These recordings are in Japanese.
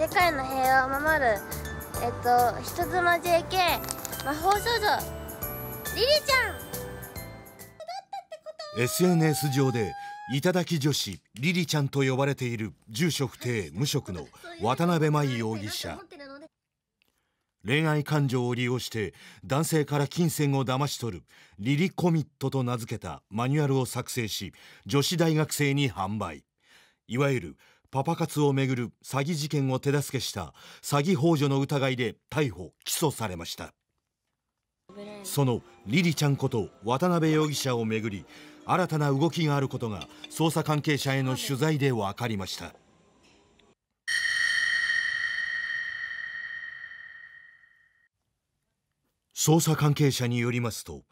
世界の平和を守るえっと人妻 JK 魔法少女リリちゃん SNS 上で頂き女子リリちゃんと呼ばれている住所不定無職の渡辺衣容疑者恋愛感情を利用して男性から金銭を騙し取るリリコミットと名付けたマニュアルを作成し女子大学生に販売いわゆるパパ活をめぐる詐欺事件を手助けした詐欺幇助の疑いで逮捕・起訴されましたそのリリちゃんこと渡辺容疑者をめぐり新たな動きがあることが捜査関係者への取材で分かりました捜査関係者によりますと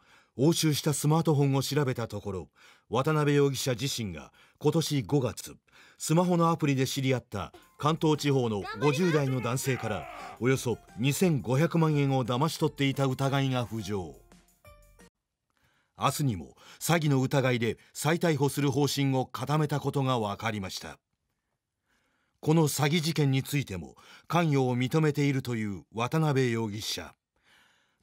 押収したスマートフォンを調べたところ渡辺容疑者自身が今年5月スマホのアプリで知り合った関東地方の50代の男性からおよそ2500万円を騙し取っていた疑いが浮上明日にも詐欺の疑いで再逮捕する方針を固めたことが分かりましたこの詐欺事件についても関与を認めているという渡辺容疑者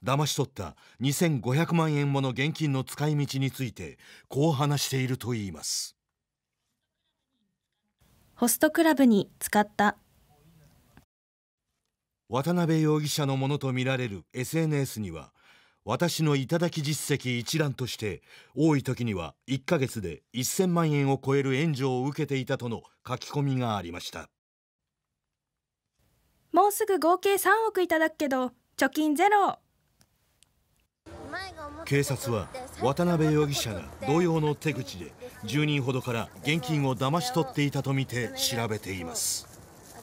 騙し取った2500万円もの現金の使い道についてこう話しているといいますホストクラブに使った渡辺容疑者のものとみられる SNS には私の頂き実績一覧として多い時には1ヶ月で1000万円を超える援助を受けていたとの書き込みがありましたもうすぐ合計3億いただくけど貯金ゼロ警察は渡辺容疑者が同様の手口で10人ほどから現金を騙し取っていたとみて調べています